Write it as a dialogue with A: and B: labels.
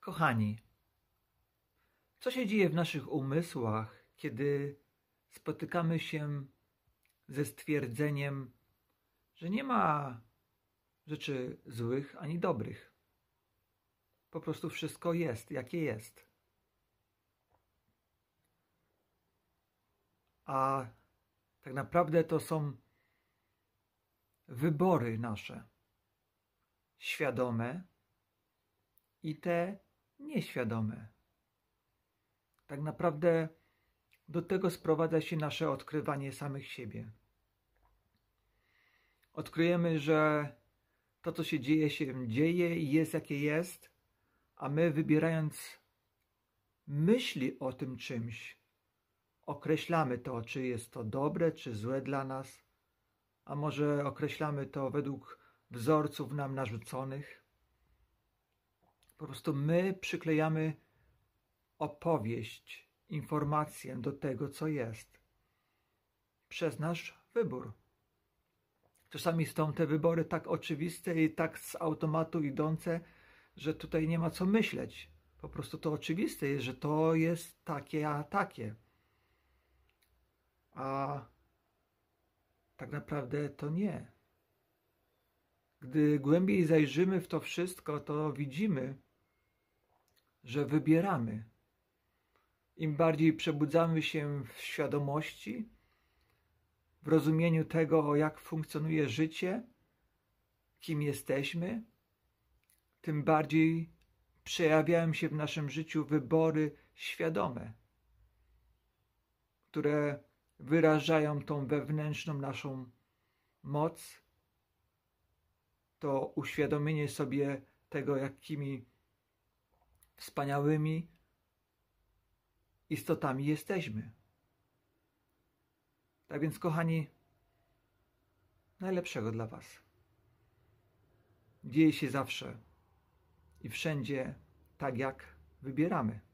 A: Kochani, co się dzieje w naszych umysłach, kiedy spotykamy się ze stwierdzeniem, że nie ma rzeczy złych ani dobrych? Po prostu wszystko jest, jakie jest. A tak naprawdę to są wybory nasze, świadome i te nieświadome. Tak naprawdę do tego sprowadza się nasze odkrywanie samych siebie. Odkryjemy, że to, co się dzieje, się dzieje i jest, jakie jest, a my, wybierając myśli o tym czymś, określamy to, czy jest to dobre, czy złe dla nas, a może określamy to według wzorców nam narzuconych. Po prostu my przyklejamy opowieść, informację do tego, co jest. Przez nasz wybór. Czasami są te wybory tak oczywiste i tak z automatu idące, że tutaj nie ma co myśleć. Po prostu to oczywiste jest, że to jest takie, a takie. A tak naprawdę to nie. Gdy głębiej zajrzymy w to wszystko, to widzimy, że wybieramy. Im bardziej przebudzamy się w świadomości, w rozumieniu tego, jak funkcjonuje życie, kim jesteśmy, tym bardziej przejawiają się w naszym życiu wybory świadome, które wyrażają tą wewnętrzną naszą moc, to uświadomienie sobie tego, jakimi wspaniałymi istotami jesteśmy. Tak więc, kochani, najlepszego dla Was. Dzieje się zawsze i wszędzie tak, jak wybieramy.